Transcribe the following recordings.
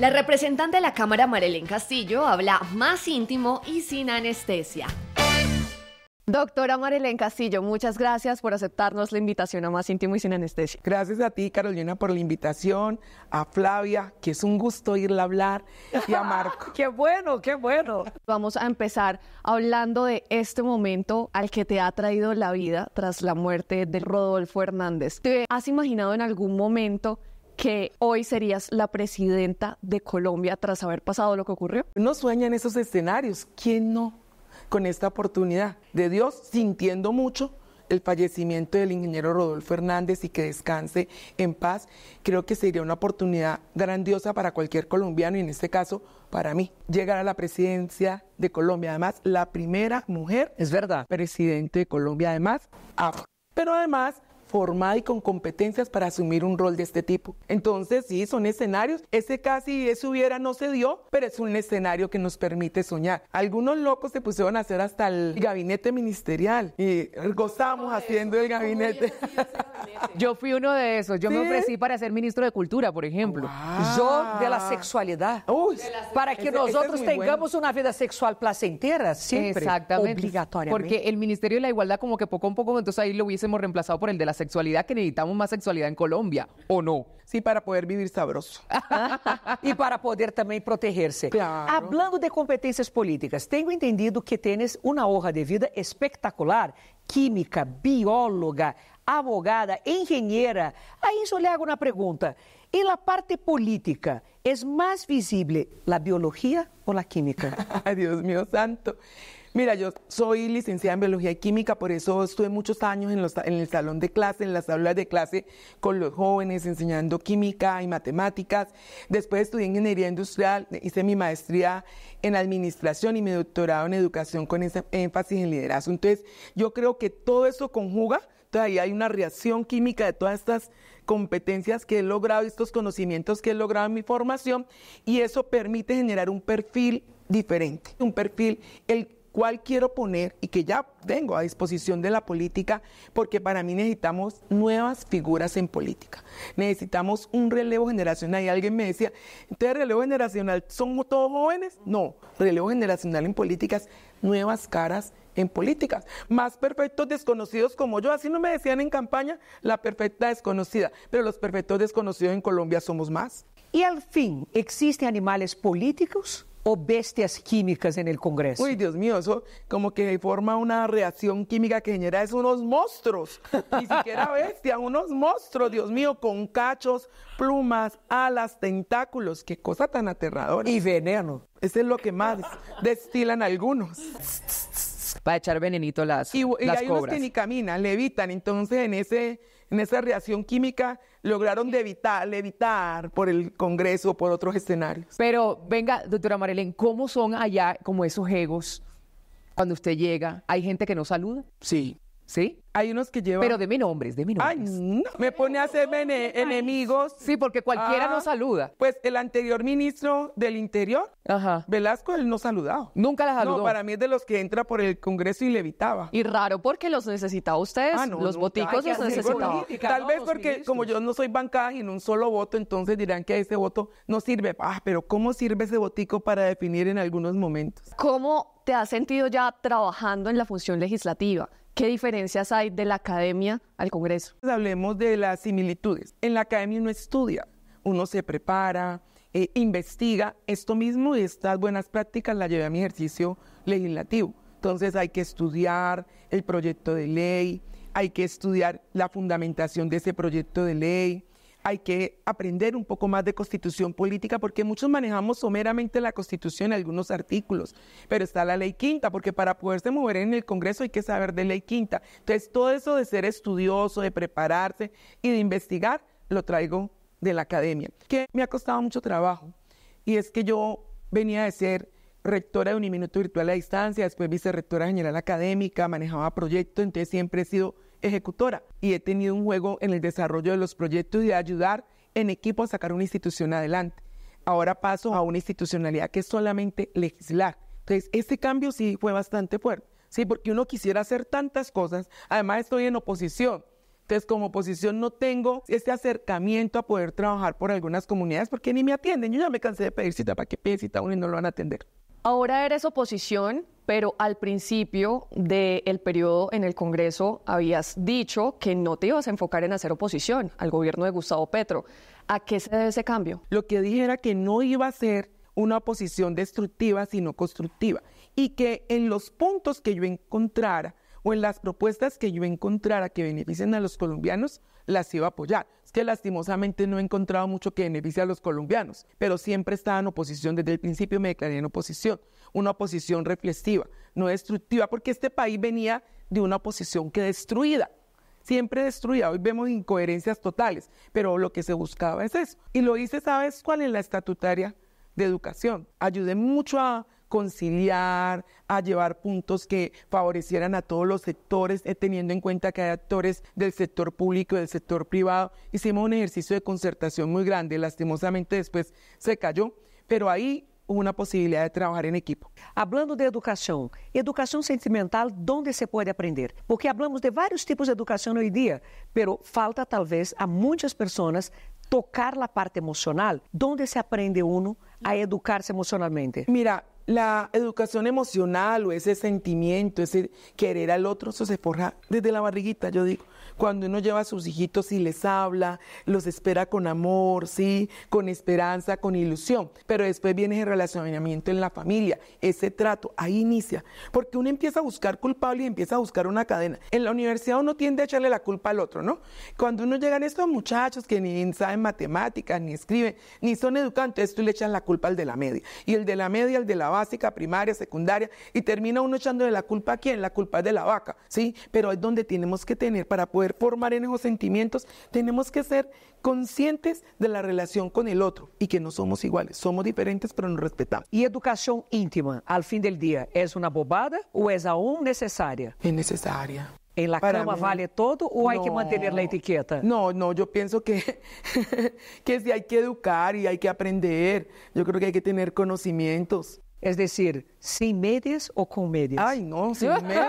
La representante de la Cámara, Marelén Castillo, habla más íntimo y sin anestesia. Doctora Marilén Castillo, muchas gracias por aceptarnos la invitación a Más Íntimo y Sin Anestesia. Gracias a ti, Carolina, por la invitación, a Flavia, que es un gusto a hablar, y a Marco. ¡Qué bueno, qué bueno! Vamos a empezar hablando de este momento al que te ha traído la vida tras la muerte de Rodolfo Hernández. ¿Te has imaginado en algún momento que hoy serías la presidenta de Colombia tras haber pasado lo que ocurrió? No sueñan esos escenarios, ¿quién no? Con esta oportunidad de Dios, sintiendo mucho el fallecimiento del ingeniero Rodolfo Hernández y que descanse en paz, creo que sería una oportunidad grandiosa para cualquier colombiano y en este caso para mí, llegar a la presidencia de Colombia. Además, la primera mujer es verdad, presidente de Colombia, además, ah, Pero además, formada y con competencias para asumir un rol de este tipo. Entonces, sí, son escenarios. Ese casi eso hubiera no se dio, pero es un escenario que nos permite soñar. Algunos locos se pusieron a hacer hasta el gabinete ministerial y gozamos haciendo el gabinete. Yo fui uno de esos. Yo me ofrecí para ser ministro de Cultura, por ejemplo. Ah. Yo de la sexualidad. para que nosotros tengamos una vida sexual placentera, siempre. Exactamente. Obligatoriamente. Porque el Ministerio de la Igualdad como que poco a poco, entonces ahí lo hubiésemos reemplazado por el de la sexualidad, que necesitamos más sexualidad en Colombia, ¿o no? Sí, para poder vivir sabroso. Y para poder también protegerse. Hablando de competencias políticas, tengo entendido que tienes una hoja de vida espectacular, química, bióloga, abogada, ingeniera. A eso le hago una pregunta. ¿En la parte política, ¿es más visible la biología o la química? Dios mío santo. Mira, yo soy licenciada en biología y química, por eso estuve muchos años en, el salón de clase, en las aulas de clase con los jóvenes, enseñando química y matemáticas. Después estudié ingeniería industrial, eh, hice mi maestría en administración y mi doctorado en educación con ese énfasis en liderazgo. Entonces, yo creo que todo eso conjuga, todavía hay una reacción química de todas estas competencias que he logrado, estos conocimientos que he logrado en mi formación, y eso permite generar un perfil diferente, un perfil el cuál quiero poner y que ya tengo a disposición de la política, porque para mí necesitamos nuevas figuras en política. Necesitamos un relevo generacional. Y alguien me decía, ¿entonces relevo generacional somos todos jóvenes? No, relevo generacional en políticas, nuevas caras en políticas. Más perfectos desconocidos como yo, así no me decían en campaña, la perfecta desconocida, pero los perfectos desconocidos en Colombia somos más. Y al fin, ¿existen animales políticos? o bestias químicas en el Congreso. Uy, Dios mío, eso como que forma una reacción química que genera es unos monstruos, ni siquiera bestia, unos monstruos, Dios mío, con cachos, plumas, alas, tentáculos, qué cosa tan aterradora. Y veneno. Ese es lo que más destilan algunos. Para echar venenito las, y, y las hay unos que ni caminan, levitan, entonces en ese en esa reacción química lograron de evitar, por el Congreso o por otros escenarios. Pero venga, doctora Marilén, ¿cómo son allá como esos egos cuando usted llega? ¿Hay gente que no saluda? Sí, ¿Sí? Hay unos que llevan. Pero de mi es de mi nombre. Ay, Me pone a ser enemigos. Sí, porque cualquiera nos ah, no saluda. Pues el anterior ministro del Interior, Velasco, él no saludaba. Nunca la saludó. No, para mí es de los que entra por el Congreso y le evitaba. Y raro porque los necesitaba ustedes. Ah, no, los boticos los necesitaba. Tal vez porque como yo no soy bancada y en un solo voto, entonces dirán que ese voto no sirve. Ah, pero ¿cómo sirve ese botico para definir en algunos momentos? ¿Cómo te has sentido ya trabajando en la función legislativa? ¿Qué diferencias hay de la academia al Congreso? Hablemos de las similitudes. En la academia uno estudia, uno se prepara, eh, investiga. Esto mismo y estas buenas prácticas las llevé a mi ejercicio legislativo. Entonces hay que estudiar el proyecto de ley, hay que estudiar la fundamentación de ese proyecto de ley, hay que aprender un poco más de constitución política porque muchos manejamos someramente la constitución, algunos artículos, pero está la ley quinta, porque para poderse mover en el Congreso hay que saber de ley quinta. Entonces, todo eso de ser estudioso, de prepararse y de investigar, lo traigo de la academia, que me ha costado mucho trabajo. Y es que yo venía de ser rectora de un minuto virtual a distancia, después vicerrectora general académica, manejaba proyectos, entonces siempre he sido ejecutora y he tenido un juego en el desarrollo de los proyectos y de ayudar en equipo a sacar una institución adelante. Ahora paso a una institucionalidad que es solamente legislar. Entonces, este cambio sí fue bastante fuerte, sí, porque uno quisiera hacer tantas cosas. Además, estoy en oposición. Entonces, como oposición no tengo este acercamiento a poder trabajar por algunas comunidades porque ni me atienden. Yo ya me cansé de pedir cita para que pide cita uno y no lo van a atender. Ahora eres oposición, pero al principio del periodo en el Congreso habías dicho que no te ibas a enfocar en hacer oposición al gobierno de Gustavo Petro. ¿A qué se debe ese cambio? Lo que dije era que no iba a ser una oposición destructiva, sino constructiva. Y que en los puntos que yo encontrara o en las propuestas que yo encontrara que beneficien a los colombianos, las iba a apoyar que lastimosamente no he encontrado mucho que beneficie a los colombianos, pero siempre estaba en oposición, desde el principio me declaré en oposición, una oposición reflexiva, no destructiva, porque este país venía de una oposición que destruida, siempre destruida, hoy vemos incoherencias totales, pero lo que se buscaba es eso. Y lo hice, ¿sabes cuál es la estatutaria de educación? Ayudé mucho a conciliar, a llevar puntos que favorecieran a todos los sectores, eh, teniendo en cuenta que hay actores del sector público y del sector privado. Hicimos un ejercicio de concertación muy grande, lastimosamente después se cayó, pero ahí hubo una posibilidad de trabajar en equipo. Hablando de educación, educación sentimental, ¿dónde se puede aprender? Porque hablamos de varios tipos de educación hoy día, pero falta tal vez a muchas personas tocar la parte emocional. ¿Dónde se aprende uno a educarse emocionalmente? Mira, la educación emocional o ese sentimiento, ese querer al otro, eso se forja desde la barriguita, yo digo cuando uno lleva a sus hijitos y les habla, los espera con amor, sí, con esperanza, con ilusión, pero después viene el relacionamiento en la familia, ese trato, ahí inicia, porque uno empieza a buscar culpable y empieza a buscar una cadena. En la universidad uno tiende a echarle la culpa al otro, ¿no? Cuando uno llegan estos muchachos que ni saben matemáticas, ni escriben, ni son educantes, tú le echan la culpa al de la media, y el de la media, el de la básica, primaria, secundaria, y termina uno echándole la culpa a quién, la culpa es de la vaca, ¿sí? Pero es donde tenemos que tener para poder formar en esos sentimientos, tenemos que ser conscientes de la relación con el otro y que no somos iguales, somos diferentes pero nos respetamos. ¿Y e educación íntima al fin del día es una bobada o es aún necesaria? Es necesaria. ¿En la cama vale todo o hay que mantener la etiqueta? No, no, yo pienso que, que sí hay que educar y hay que aprender. Yo creo que hay que tener conocimientos. Es decir, sin medias o con medias. Ay, no, sin medias.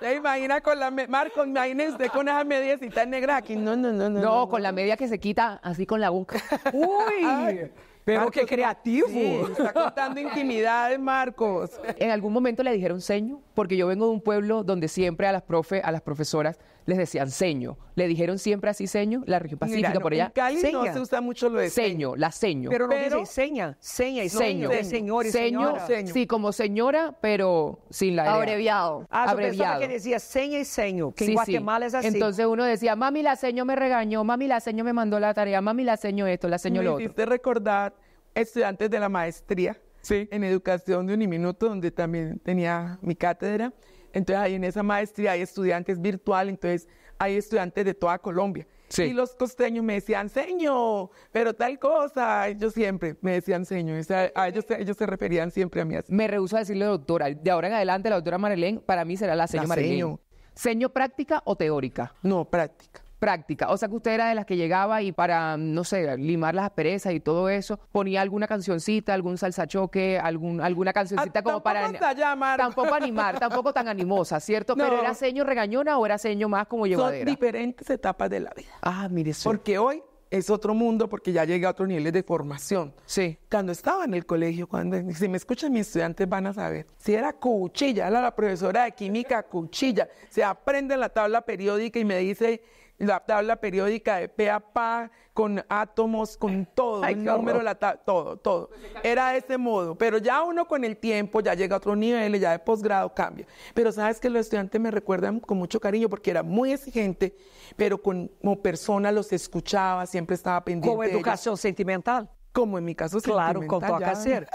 ¿Te con la Marco, imagínese con esas medias y tan negras aquí? No, no, no, no. No, con la media que se quita así con la boca. Uy. Pero qué creativo. está contando intimidades, Marcos. En algún momento le dijeron ceño, porque yo vengo de un pueblo donde siempre a las profe, a las profesoras les decían seño, Le dijeron siempre así seño, la región pacífica por allá. En Cali no se usa mucho lo de Seño, la seño. Pero, no dice seña, seña y seño. De señor y seño, Sí, como señora, pero sin la e Abreviado. Ah, Abreviado. que decía seña y seño, que en Guatemala es así. Entonces uno decía, mami, la seño me regañó, mami, la seño me mandó la tarea, mami, la seño esto, la seño lo otro. Me recordar estudiantes de la maestría en educación de un minuto, donde también tenía mi cátedra. Entonces, ahí en esa maestría hay estudiantes virtual, entonces hay estudiantes de toda Colombia. Sí. Y los costeños me decían, seño, pero tal cosa. Ellos siempre me decían, seño. a ellos, ellos, se referían siempre a mí así. Me rehuso a decirle doctora. De ahora en adelante, la doctora Marilén, para mí será la seño Marilén. ¿Seño práctica o teórica? No, práctica práctica. O sea que usted era de las que llegaba y para, no sé, limar las asperezas y todo eso, ponía alguna cancioncita, algún salsachoque, algún, alguna cancioncita ah, como para... Llamar. Tampoco animar, tampoco tan animosa, ¿cierto? Pero era seño regañona o era seño más como llevadera. Son diferentes etapas de la vida. Ah, mire eso. Porque hoy es otro mundo porque ya llegué a otros niveles de formación. Sí. Cuando estaba en el colegio, cuando si me escuchan mis estudiantes van a saber, si era cuchilla, era la profesora de química cuchilla, se aprende la tabla periódica y me dice la tabla periódica de pe a pa, con átomos, con todo, el número, la todo, todo. Pues era ese modo, pero ya uno con el tiempo ya llega a otro nivel, ya de posgrado cambia. Pero sabes que los estudiantes me recuerdan con mucho cariño porque era muy exigente, pero como persona los escuchaba, siempre estaba pendiente. Como educación sentimental. Como en mi caso claro, sentimental. Claro, con toca hacer.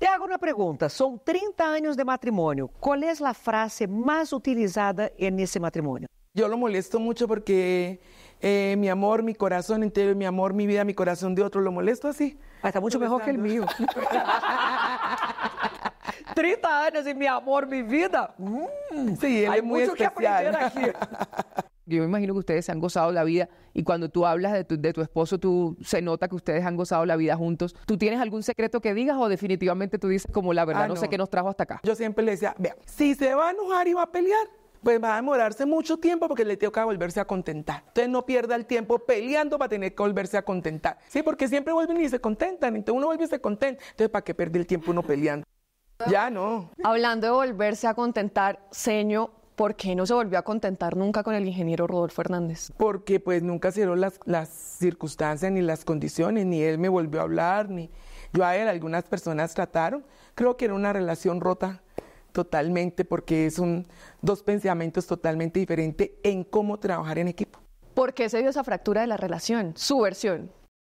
Te hago una pregunta. Son 30 años de matrimonio. ¿Cuál es la frase más utilizada en ese matrimonio? Yo lo molesto mucho porque eh, mi amor, mi corazón entero, mi amor, mi vida, mi corazón de otro, lo molesto así. Está mucho mejor que el mío. 30 años y mi amor, mi vida. Mm. sí, él hay es muy mucho especial. que aprender aquí. Yo me imagino que ustedes se han gozado la vida y cuando tú hablas de tu, esposo, tú se nota que ustedes han gozado la vida juntos. ¿Tú tienes algún secreto que digas o definitivamente tú dices como la verdad, ah, no. sé qué nos trajo hasta acá? Yo siempre le decía, vea, si se va a enojar y va a pelear, pues va a demorarse mucho tiempo porque le toca volverse a contentar. Entonces no pierda el tiempo peleando para tener que volverse a contentar. Sí, porque siempre vuelven y se contentan, entonces uno vuelve y se contenta. Entonces, ¿para qué perder el tiempo uno peleando? Ya no. Hablando de volverse a contentar, seño, ¿por qué no se volvió a contentar nunca con el ingeniero Rodolfo Hernández? Porque pues nunca se dieron las, las circunstancias ni las condiciones, ni él me volvió a hablar, ni yo a él, algunas personas trataron. Creo que era una relación rota totalmente porque son dos pensamientos totalmente diferentes en cómo trabajar en equipo. ¿Por qué se dio esa fractura de la relación? Su versión.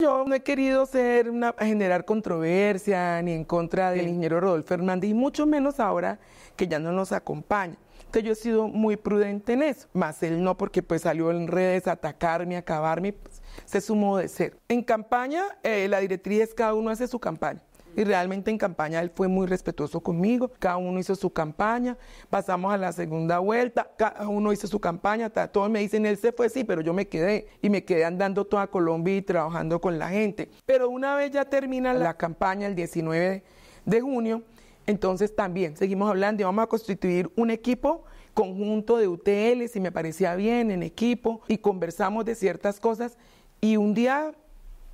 Yo no he querido ser una, generar controversia ni en contra del ingeniero Rodolfo Hernández y mucho menos ahora que ya no nos acompaña. Entonces yo he sido muy prudente en eso, más él no porque pues salió en redes a atacarme, acabarme, pues, se sumó de ser. En campaña eh, la directriz cada uno hace su campaña. Y realmente en campaña él fue muy respetuoso conmigo, cada uno hizo su campaña, pasamos a la segunda vuelta, cada uno hizo su campaña, todos me dicen, él se fue, sí, pero yo me quedé y me quedé andando toda Colombia y trabajando con la gente. Pero una vez ya termina la campaña el 19 de junio, entonces también seguimos hablando y vamos a constituir un equipo conjunto de UTL, si me parecía bien, en equipo, y conversamos de ciertas cosas. Y un día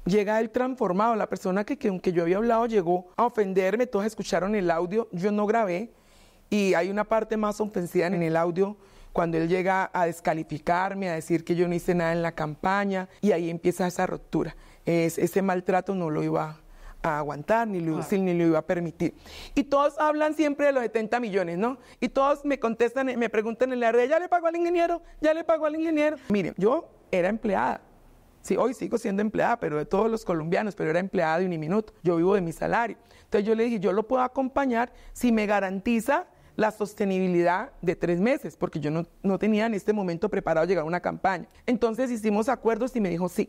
llega él transformado, la persona que, que aunque yo había hablado llegó a ofenderme, todos escucharon el audio, yo no grabé y hay una parte más ofensiva en el audio cuando él llega a descalificarme, a decir que yo no hice nada en la campaña y ahí empieza esa ruptura. ese maltrato no lo iba a aguantar, ni lo, ni lo iba a permitir. Y todos hablan siempre de los 70 millones, ¿no? Y todos me contestan, me preguntan en la red, ¿ya le pagó al ingeniero? ¿Ya le pagó al ingeniero? Miren, yo era empleada, Sí, hoy sigo siendo empleada, pero de todos los colombianos, pero era empleada de un minuto. Yo vivo de mi salario. Entonces yo le dije, yo lo puedo acompañar si me garantiza la sostenibilidad de tres meses, porque yo no, tenía en este momento preparado llegar a una campaña. Entonces hicimos acuerdos y me dijo, sí,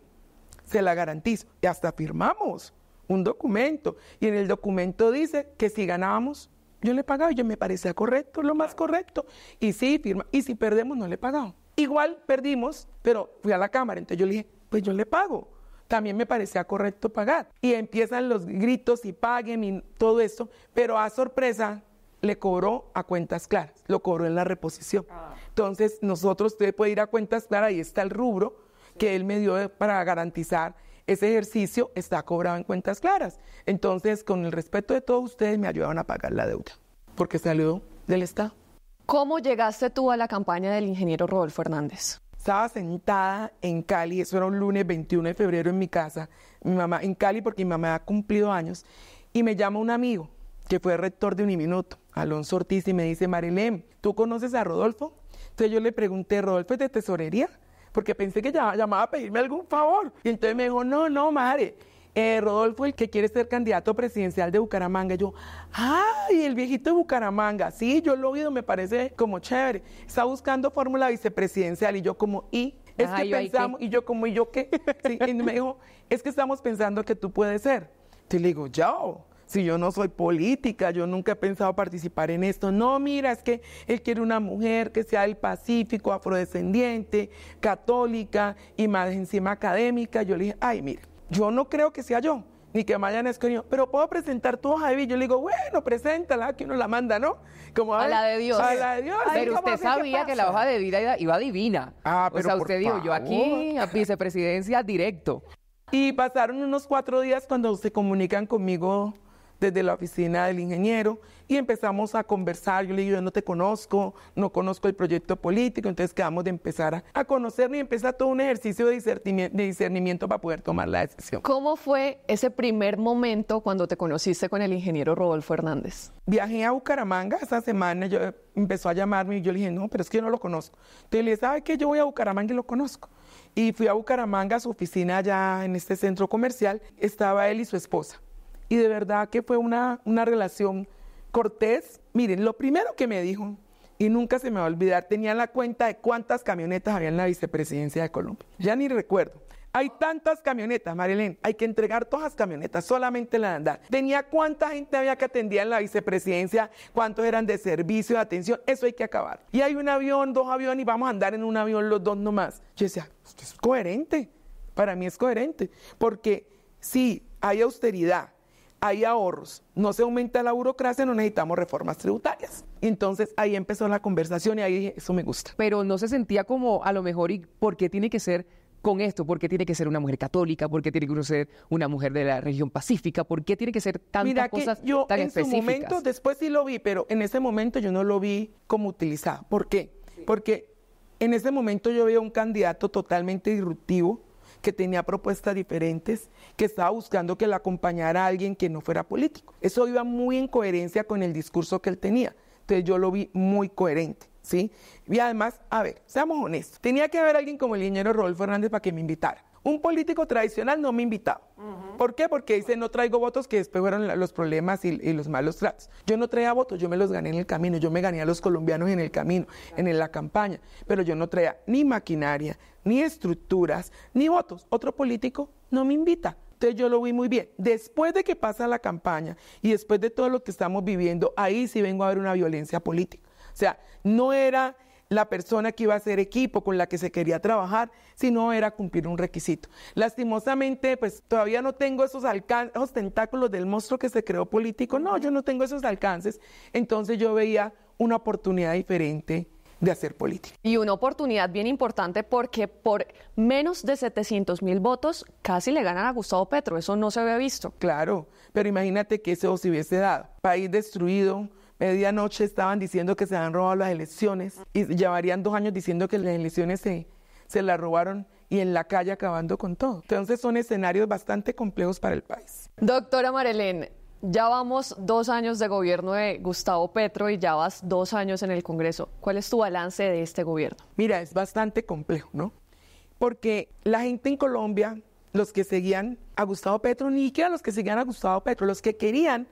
se la garantizo. Y hasta firmamos un documento. Y en el documento dice que si ganábamos, yo le pagaba. Y yo me parecía correcto, lo más correcto. Y sí, firma. Y si perdemos, no le pagado. Igual perdimos, pero fui a la cámara. Entonces yo le dije, pues yo le pago. También me parecía correcto pagar. Y empiezan los gritos y paguen y todo esto, pero a sorpresa le cobró a cuentas claras, lo cobró en la reposición. Ah. Entonces, nosotros, usted puede ir a cuentas claras, ahí está el rubro que él me dio para garantizar ese ejercicio está cobrado en cuentas claras. Entonces, con el respeto de todos ustedes, me ayudaron a pagar la deuda, porque salió del Estado. ¿Cómo llegaste tú a la campaña del ingeniero Rodolfo Hernández? Estaba sentada en Cali, eso era un lunes 21 de febrero en mi casa, mi mamá en Cali porque mi mamá ha cumplido años, y me llama un amigo que fue rector de Uniminuto, Alonso Ortiz, y me dice, Marilén, ¿tú conoces a Rodolfo? Entonces yo le pregunté, ¿Rodolfo es de tesorería? Porque pensé que llamaba a pedirme algún favor. Y entonces me dijo, no, no, madre, eh, Rodolfo, el que quiere ser candidato presidencial de Bucaramanga. Yo, ay, el viejito de Bucaramanga, sí, yo lo he oído, me parece como chévere. Está buscando fórmula vicepresidencial y yo como, ¿y? Es que pensamos, y yo como, ¿y yo qué? y me dijo, es que estamos pensando que tú puedes ser. Te digo, yo, si yo no soy política, yo nunca he pensado participar en esto. No, mira, es que él quiere una mujer que sea del Pacífico, afrodescendiente, católica y más encima académica. Yo le dije, ay, mira, yo no creo que sea yo, ni que hayan yo, pero puedo presentar tu hoja de vida. Yo le digo, bueno, preséntala, que uno la manda, ¿no? Como, a la de Dios. A la de Dios. Pero usted sabía que la hoja de vida iba divina. Ah, pero o sea, usted dijo, yo aquí, a vicepresidencia directo. Y pasaron unos cuatro días cuando se comunican conmigo desde la oficina del ingeniero y empezamos a conversar. Yo le digo, yo no te conozco, no conozco el proyecto político, entonces quedamos de empezar a, a conocer y empezó todo un ejercicio de discernimiento, para poder tomar la decisión. ¿Cómo fue ese primer momento cuando te conociste con el ingeniero Rodolfo Hernández? Viajé a Bucaramanga esa semana, yo empezó a llamarme y yo le dije, no, pero es que yo no lo conozco. Entonces le dije, ¿sabe qué? Yo voy a Bucaramanga y lo conozco. Y fui a Bucaramanga, a su oficina allá en este centro comercial, estaba él y su esposa y de verdad que fue una, una relación cortés. Miren, lo primero que me dijo, y nunca se me va a olvidar, tenía la cuenta de cuántas camionetas había en la vicepresidencia de Colombia. Ya ni recuerdo. Hay tantas camionetas, Marilén, hay que entregar todas las camionetas, solamente la de andar. Tenía cuánta gente había que atendía en la vicepresidencia, cuántos eran de servicio, de atención, eso hay que acabar. Y hay un avión, dos aviones y vamos a andar en un avión los dos nomás. Yo decía, esto es coherente, para mí es coherente, porque si hay austeridad, hay ahorros, no se aumenta la burocracia, no necesitamos reformas tributarias. Entonces ahí empezó la conversación y ahí dije, eso me gusta. Pero no se sentía como a lo mejor, ¿y por qué tiene que ser con esto? ¿Por qué tiene que ser una mujer católica? ¿Por qué tiene que ser una mujer de la región pacífica? ¿Por qué tiene que ser tantas Mira yo en su momento, después sí lo vi, pero en ese momento yo no lo vi como utilizado. ¿Por qué? Porque en ese momento yo veo un candidato totalmente disruptivo, que tenía propuestas diferentes, que estaba buscando que le acompañara a alguien que no fuera político. Eso iba muy en coherencia con el discurso que él tenía. Entonces yo lo vi muy coherente. ¿Sí? Y además, a ver, seamos honestos, tenía que haber alguien como el ingeniero Rodolfo Hernández para que me invitara. Un político tradicional no me invitaba. ¿Por qué? Porque dice, no traigo votos que después fueron los problemas y, y, los malos tratos. Yo no traía votos, yo me los gané en el camino, yo me gané a los colombianos en el camino, en la campaña, pero yo no traía ni maquinaria, ni estructuras, ni votos. Otro político no me invita. Entonces yo lo vi muy bien. Después de que pasa la campaña y después de todo lo que estamos viviendo, ahí sí vengo a ver una violencia política. O sea, no era la persona que iba a ser equipo con la que se quería trabajar, sino era cumplir un requisito. Lastimosamente, pues todavía no tengo esos alcances, tentáculos del monstruo que se creó político, no, yo no tengo esos alcances, entonces yo veía una oportunidad diferente de hacer política. Y una oportunidad bien importante porque por menos de 700 mil votos casi le ganan a Gustavo Petro, eso no se había visto. Claro, pero imagínate que eso se hubiese dado, país destruido, medianoche estaban diciendo que se han robado las elecciones y llevarían dos años diciendo que las elecciones se, se las robaron y en la calle acabando con todo. Entonces son escenarios bastante complejos para el país. Doctora Marelén, ya vamos dos años de gobierno de Gustavo Petro y ya vas dos años en el Congreso. ¿Cuál es tu balance de este gobierno? Mira, es bastante complejo, ¿no? Porque la gente en Colombia, los que seguían a Gustavo Petro, ni siquiera los que seguían a Gustavo Petro, los que querían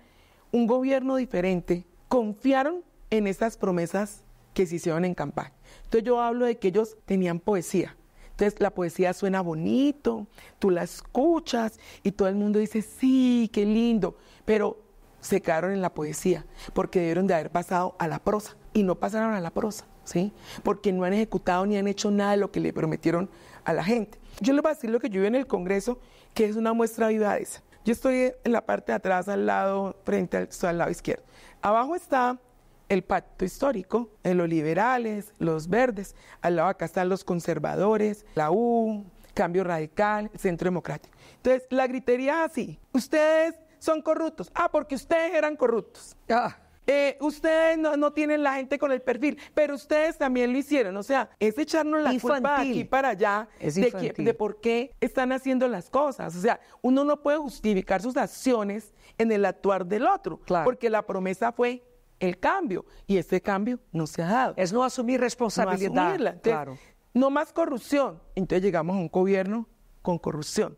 un gobierno diferente, confiaron en esas promesas que se hicieron en campaña. Entonces yo hablo de que ellos tenían poesía. Entonces la poesía suena bonito, tú la escuchas y todo el mundo dice, sí, qué lindo, pero se quedaron en la poesía porque debieron de haber pasado a la prosa y no pasaron a la prosa, ¿sí? Porque no han ejecutado ni han hecho nada de lo que le prometieron a la gente. Yo les voy a decir lo que yo vi en el Congreso, que es una muestra viva de esa. Yo estoy en la parte de atrás, al lado, frente al, lado izquierdo. Abajo está el pacto histórico, los liberales, los verdes, al lado acá están los conservadores, la U, Cambio Radical, Centro Democrático. Entonces, la gritería así, ustedes son corruptos, ah, porque ustedes eran corruptos. Ah. Eh, ustedes no, tienen la gente con el perfil, pero ustedes también lo hicieron. O sea, es echarnos la culpa aquí para allá de, por qué están haciendo las cosas. O sea, uno no puede justificar sus acciones en el actuar del otro, porque la promesa fue el cambio y ese cambio no se ha dado. Es no asumir responsabilidad. no más corrupción. Entonces llegamos a un gobierno con corrupción.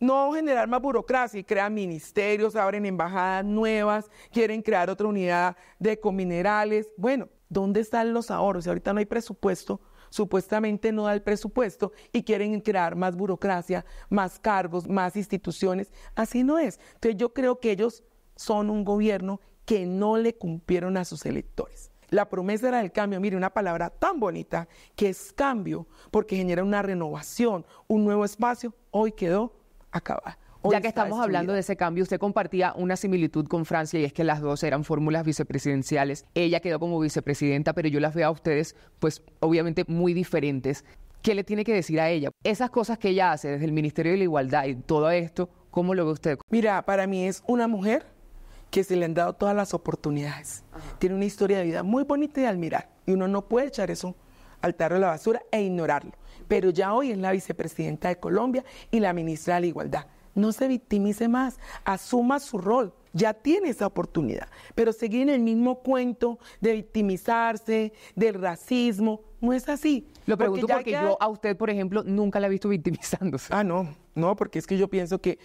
No generar más burocracia y crean ministerios, abren embajadas nuevas, quieren crear otra unidad de cominerales. Bueno, ¿dónde están los ahorros? ahorita no hay presupuesto, supuestamente no da el presupuesto y quieren crear más burocracia, más cargos, más instituciones. Así no es. Entonces yo creo que ellos son un gobierno que no le cumplieron a sus electores. La promesa era el cambio, mire, una palabra tan bonita que es cambio, porque genera una renovación, un nuevo espacio hoy quedó acabada. ya que estamos hablando de ese cambio, usted compartía una similitud con Francia y es que las dos eran fórmulas vicepresidenciales. Ella quedó como vicepresidenta, pero yo las veo a ustedes, pues obviamente muy diferentes. ¿Qué le tiene que decir a ella? Esas cosas que ella hace desde el Ministerio de la Igualdad y todo esto, ¿cómo lo ve usted? Mira, para mí es una mujer que se le han dado todas las oportunidades. Tiene una historia de vida muy bonita y admirar. Y uno no puede echar eso al tarro de la basura e ignorarlo pero ya hoy es la vicepresidenta de Colombia y la ministra de la Igualdad. No se victimice más, asuma su rol, ya tiene esa oportunidad, pero seguir en el mismo cuento de victimizarse, del racismo, no es así. Lo pregunto porque, yo a usted, por ejemplo, nunca la he visto victimizándose. Ah, no, no, porque es que yo pienso que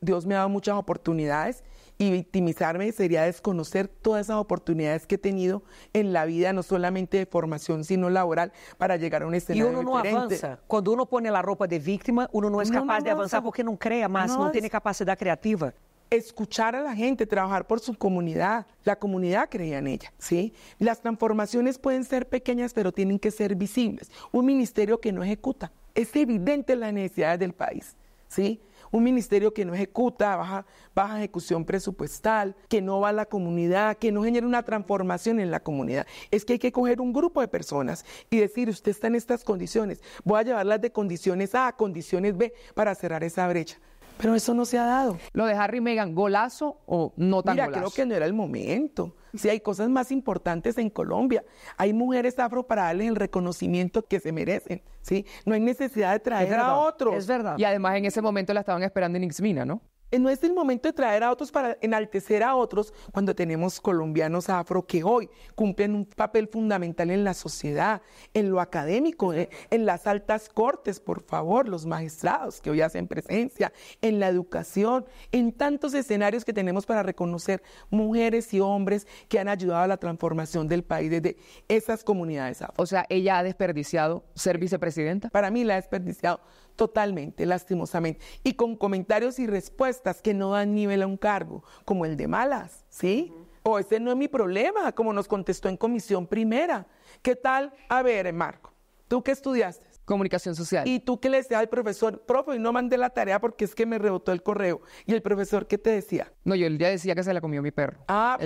Dios me ha dado muchas oportunidades y victimizarme sería desconocer todas esas oportunidades que he tenido en la vida, no solamente de formación, sino laboral, para llegar a un escenario diferente. Y uno avanza. Cuando uno pone la ropa de víctima, uno no es capaz de avanzar porque no crea más, no, no tiene capacidad creativa escuchar a la gente, trabajar por su comunidad. La comunidad creía en ella, ¿sí? Las transformaciones pueden ser pequeñas, pero tienen que ser visibles. Un ministerio que no ejecuta. Es evidente la necesidad del país, ¿sí? un ministerio que no ejecuta, baja, ejecución presupuestal, que no va a la comunidad, que no genera una transformación en la comunidad. Es que hay que coger un grupo de personas y decir, usted está en estas condiciones, voy a llevarlas de condiciones A a condiciones B para cerrar esa brecha. Pero eso no se ha dado. Lo de Harry Megan, Meghan, ¿golazo o no tan Mira, creo que no era el momento. Si hay cosas más importantes en Colombia. Hay mujeres afro para darles el reconocimiento que se merecen, ¿sí? No hay necesidad de traer a otro. Es verdad. Y además en ese momento la estaban esperando en Ixmina, ¿no? No es el momento de traer a otros para enaltecer a otros cuando tenemos colombianos afro que hoy cumplen un papel fundamental en la sociedad, en lo académico, eh, en las altas cortes, por favor, los magistrados que hoy hacen presencia, en la educación, en tantos escenarios que tenemos para reconocer mujeres y hombres que han ayudado a la transformación del país desde esas comunidades afro. O sea, ella ha desperdiciado ser vicepresidenta. Para mí la ha desperdiciado totalmente, lastimosamente, y con comentarios y respuestas que no dan nivel a un cargo, como el de malas, ¿sí? O ese no es mi problema, como nos contestó en comisión primera. ¿Qué tal? A ver, Marco, ¿tú qué estudiaste? Comunicación social. ¿Y tú qué le decías al profesor? Profe, y no mandé la tarea porque es que me rebotó el correo. ¿Y el profesor qué te decía? No, yo el día decía que se la comió mi perro. Ah,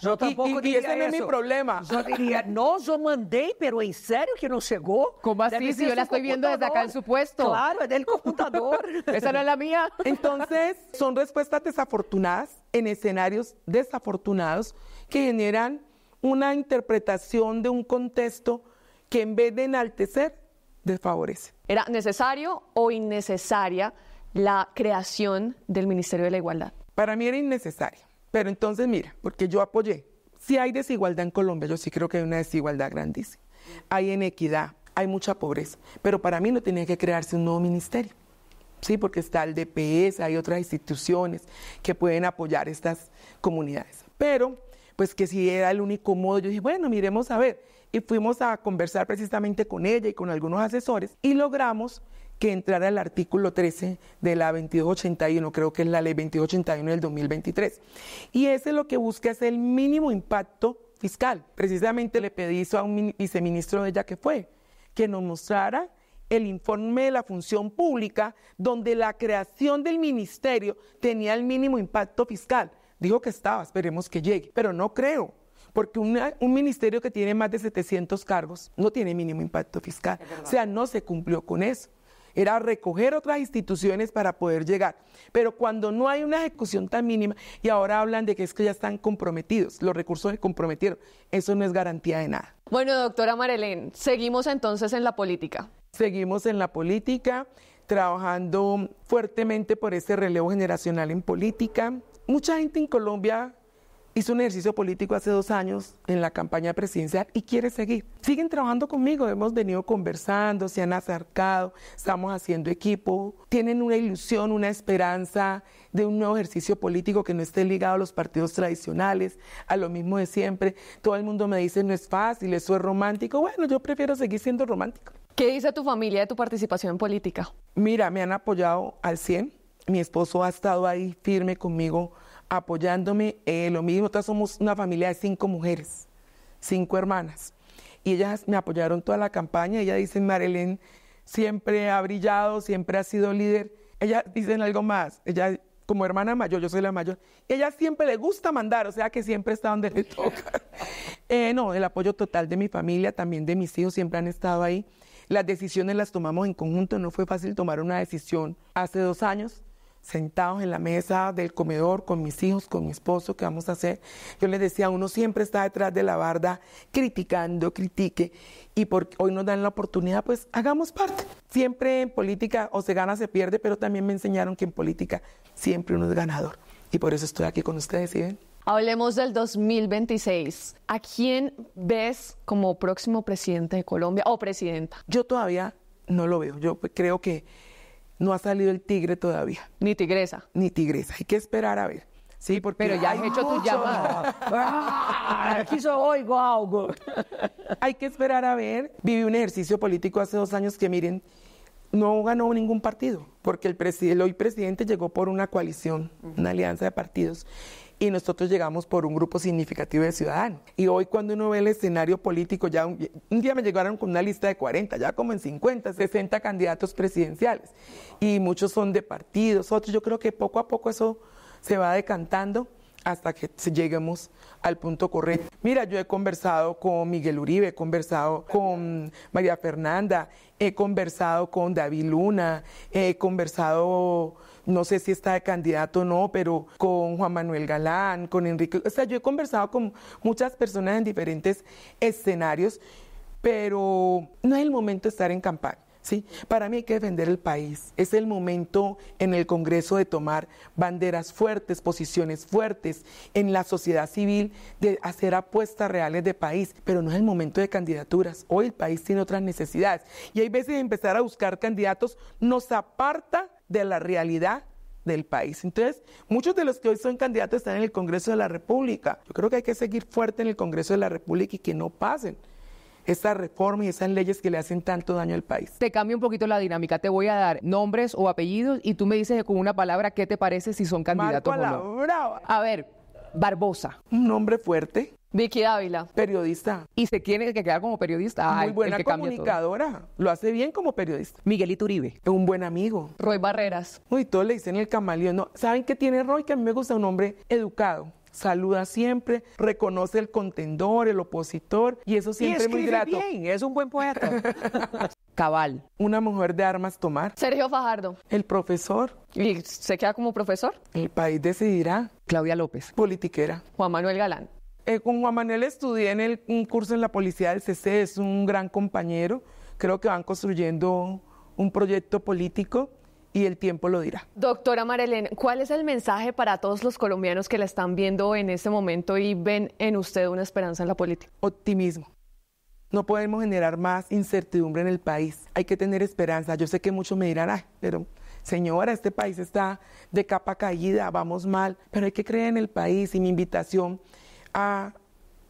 Yo tampoco y, ese no es mi problema. Yo diría, no, yo mandé, pero ¿en serio que no llegó? ¿Cómo así? Si yo la estoy viendo desde acá en su puesto. Claro, es del computador. Esa no es la mía. Entonces, son respuestas desafortunadas en escenarios desafortunados que generan una interpretación de un contexto que en vez de enaltecer, desfavorece. ¿Era necesario o innecesaria la creación del Ministerio de la Igualdad? Para mí era innecesaria, pero entonces mira, porque yo apoyé. Si hay desigualdad en Colombia, yo sí creo que hay una desigualdad grandísima. Hay inequidad, hay mucha pobreza, pero para mí no tenía que crearse un nuevo ministerio. Sí, porque está el DPS, hay otras instituciones que pueden apoyar estas comunidades. Pero, pues que si era el único modo, yo dije, bueno, miremos a ver, y fuimos a conversar precisamente con ella y con algunos asesores y logramos que entrara el artículo 13 de la 2281, creo que es la ley 2281 del 2023. Y ese lo que busca es el mínimo impacto fiscal. Precisamente le pedí eso a un viceministro de ella que fue, que nos mostrara el informe de la función pública donde la creación del ministerio tenía el mínimo impacto fiscal. Dijo que estaba, esperemos que llegue, pero no creo porque un ministerio que tiene más de 700 cargos no tiene mínimo impacto fiscal. O sea, no se cumplió con eso. Era recoger otras instituciones para poder llegar. Pero cuando no hay una ejecución tan mínima, y ahora hablan de que es que ya están comprometidos, los recursos se comprometieron, eso no es garantía de nada. Bueno, doctora Marelén, seguimos entonces en la política. Seguimos en la política, trabajando fuertemente por ese relevo generacional en política. Mucha gente en Colombia hizo un ejercicio político hace dos años en la campaña presidencial y quiere seguir. Siguen trabajando conmigo, hemos venido conversando, se han acercado, estamos haciendo equipo, tienen una ilusión, una esperanza de un nuevo ejercicio político que no esté ligado a los partidos tradicionales, a lo mismo de siempre. Todo el mundo me dice, no es fácil, eso es romántico. Bueno, yo prefiero seguir siendo romántico. ¿Qué dice tu familia de tu participación política? Mira, me han apoyado al 100. Mi esposo ha estado ahí firme conmigo apoyándome. Eh, lo mismo, todas somos una familia de cinco mujeres, cinco hermanas. Y ellas me apoyaron toda la campaña. Ellas dicen, Marilyn siempre ha brillado, siempre ha sido líder. Ellas dicen algo más. Ella, como hermana mayor, yo soy la mayor. Ella siempre le gusta mandar, o sea que siempre está donde le toca. Eh, no, el apoyo total de mi familia, también de mis hijos, siempre han estado ahí. Las decisiones las tomamos en conjunto. No fue fácil tomar una decisión hace dos años sentados en la mesa del comedor con mis hijos, con mi esposo, ¿qué vamos a hacer? Yo les decía, uno siempre está detrás de la barda criticando, critique, y porque hoy nos dan la oportunidad, pues hagamos parte. Siempre en política o se gana, se pierde, pero también me enseñaron que en política siempre uno es ganador. Y por eso estoy aquí con ustedes, ¿sí Hablemos del 2026. ¿A quién ves como próximo presidente de Colombia o presidenta? Yo todavía no lo veo. Yo creo que no ha salido el tigre todavía. Ni tigresa. Ni tigresa. Hay que esperar a ver. Sí, Pero ya has hecho tu llamada. algo. Hay que esperar a ver. Viví un ejercicio político hace dos años que miren, no ganó ningún partido, porque el, el hoy presidente llegó por una coalición, una alianza de partidos y nosotros llegamos por un grupo significativo de ciudadanos. Y hoy cuando uno ve el escenario político, ya un, un día me llegaron con una lista de 40, ya como en 50, 60 candidatos presidenciales y muchos son de partidos, otros yo creo que poco a poco eso se va decantando hasta que lleguemos al punto correcto. Mira, yo he conversado con Miguel Uribe, he conversado con María Fernanda, he conversado con David Luna, he conversado, no sé si está de candidato o no, pero con Juan Manuel Galán, con Enrique. O sea, yo he conversado con muchas personas en diferentes escenarios, pero no es el momento de estar en campaña. ¿sí? Para mí hay que defender el país. Es el momento en el Congreso de tomar banderas fuertes, posiciones fuertes, en la sociedad civil, de hacer apuestas reales de país, pero no es el momento de candidaturas. Hoy el país tiene otras necesidades. Y hay veces empezar a buscar candidatos nos aparta de la realidad del país. Entonces, muchos de los que hoy son candidatos están en el Congreso de la República. Yo creo que hay que seguir fuerte en el Congreso de la República y que no pasen esta reforma y esas leyes que le hacen tanto daño al país. Te cambio un poquito la dinámica. Te voy a dar nombres o apellidos y tú me dices con una palabra qué te parece si son candidatos Marco o no. Brava. A ver, Barbosa. Un nombre fuerte. Vicky Ávila. Periodista. Y se tiene que quedar como periodista. Muy buena comunicadora. Lo hace bien como periodista. Miguelito Uribe. Un buen amigo. Roy Barreras. Uy, todo le dicen el camaleón. ¿Saben qué tiene Roy? Que a mí me gusta un hombre educado saluda siempre, reconoce el contendor, el opositor, y eso siempre es muy grato. Bien, es un buen poeta. Cabal. Una mujer de armas tomar. Sergio Fajardo. El profesor. ¿Y se queda como profesor? El país decidirá. Claudia López. Politiquera. Juan Manuel Galán. Eh, con Juan Manuel estudié en el, un curso en la policía del CC, es un gran compañero. Creo que van construyendo un proyecto político y el tiempo lo dirá. Doctora Marelén, ¿cuál es el mensaje para todos los colombianos que la están viendo en este momento y ven en usted una esperanza en la política? Optimismo. No podemos generar más incertidumbre en el país. Hay que tener esperanza. Yo sé que muchos me dirán, pero señora, este país está de capa caída, vamos mal, pero hay que creer en el país y mi invitación a,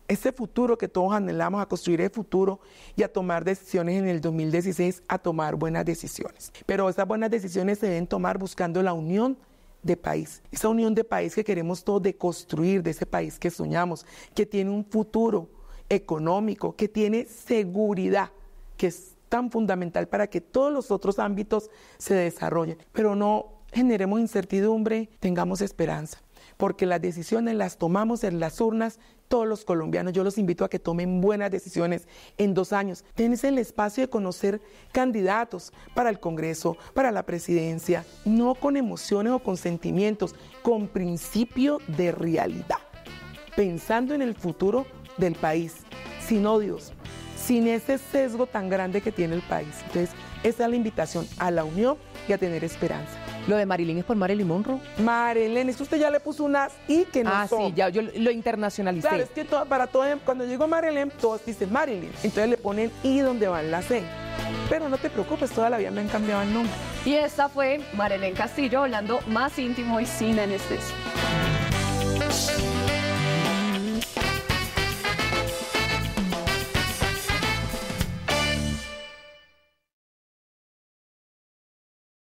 ese futuro que todos anhelamos a construir el futuro y a tomar decisiones en el 2016, a tomar buenas decisiones. Pero esas buenas decisiones se deben tomar buscando la unión de país, esa unión de país que queremos todos de construir, de ese país que soñamos, que tiene un futuro económico, que tiene seguridad, que es tan fundamental para que todos los otros ámbitos se desarrollen, pero no generemos incertidumbre, tengamos esperanza porque las decisiones las tomamos en las urnas todos los colombianos. Yo los invito a que tomen buenas decisiones en dos años. Tienes el espacio de conocer candidatos para el Congreso, para la presidencia, no con emociones o con sentimientos, con principio de realidad, pensando en el futuro del país, sin odios, sin ese sesgo tan grande que tiene el país. Entonces, esa es la invitación a la unión y a tener esperanza. Lo de Marilyn es por Marilyn Monroe. Marilyn, es usted ya le puso unas y que no Ah, sí, ya yo lo internacionalicé. Claro, es que para todo, cuando llegó Marilyn, todos dicen Marilyn. Entonces le ponen y donde van la C. E. Pero no te preocupes, toda la vida me han cambiado el nombre. Y esta fue Marilyn Castillo hablando más íntimo y sin anestesia.